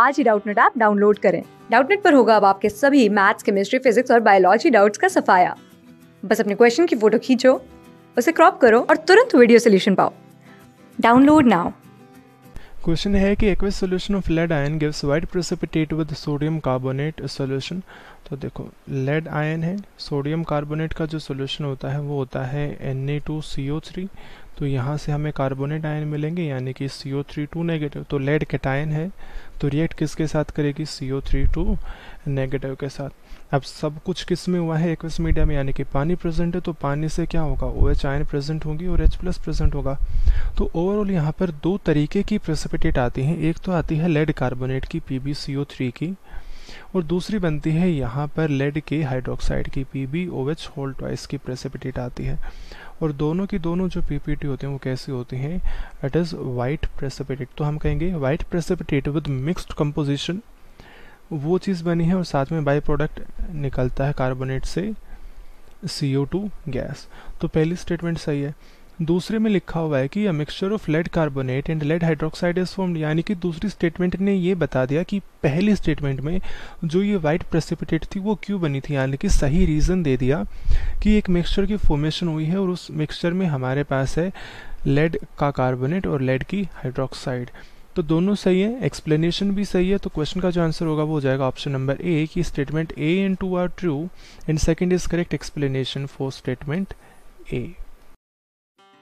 आज ही Doubtnut app download करें डाउटनेट पर होगा अब आपके सभी मैथ्स केमिस्ट्री फिजिक्स और बायोलॉजी डाउट्स का सफाया बस अपने क्वेश्चन की फोटो खींचो उसे क्रॉप करो और तुरंत वीडियो सोल्यूशन पाओ डाउनलोड नाउ क्वेश्चन है कि aqueous solution of lead ion gives white precipitate with sodium carbonate solution तो देखो लेड आयन है सोडियम कार्बोनेट का जो सॉल्यूशन होता है वो होता है Na2CO3 तो यहाँ से हमें कार्बोनेट आयन मिलेंगे यानी कि C O three two negative तो लेड कैटायन है तो रिएक्ट किसके साथ करेगी C O three two negative के साथ अब सब कुछ किस में हुआ है एक्वस मीडिया में यानी कि पानी प्रेजेंट है तो पानी से क्या होगा ओ एच आयन प्रेजेंट होंगी और एच प्लस प्रेजेंट होगा तो ओवरऑल यहाँ पर दो तरीके की प्रेसिपिटेट आती हैं एक तो आती है लेड कार्बोनेट की P B C O three की और दूसरी बनती है यहाँ पर लेड के हाइड्रोक्साइड की P B O H whole twice की प्रेसिपिटेट आती है और दोनों की दोनों जो पी पी टी होती हैं वो कैसी होती हैं इट इज़ वाइट प्रेसिपिटेट तो हम कहेंगे white precipitate with mixed composition वो चीज़ बनी है और साथ में बाई प्रोडक्ट निकलता है कार्बोनेट से सी ओ टू गैस तो पहली स्टेटमेंट सही है दूसरे में लिखा हुआ है कि a mixture of lead carbonate and lead hydroxide is formed यानी कि दूसरी स्टेटमेंट ने ये बता दिया कि पहली स्टेटमेंट में जो ये वाइट प्रेसिपिटेट थी वो क्यों बनी थी यानी कि सही रीज़न दे दिया कि एक मिक्सचर की फॉर्मेशन हुई है और उस मिक्सचर में हमारे पास है लेड का कार्बोनेट और लेड की हाइड्रोक्साइड तो दोनों सही है एक्सप्लेनेशन भी सही है तो क्वेश्चन का जो आंसर होगा वो हो जाएगा ऑप्शन नंबर ए कि statement A and two are true and second is correct explanation for statement A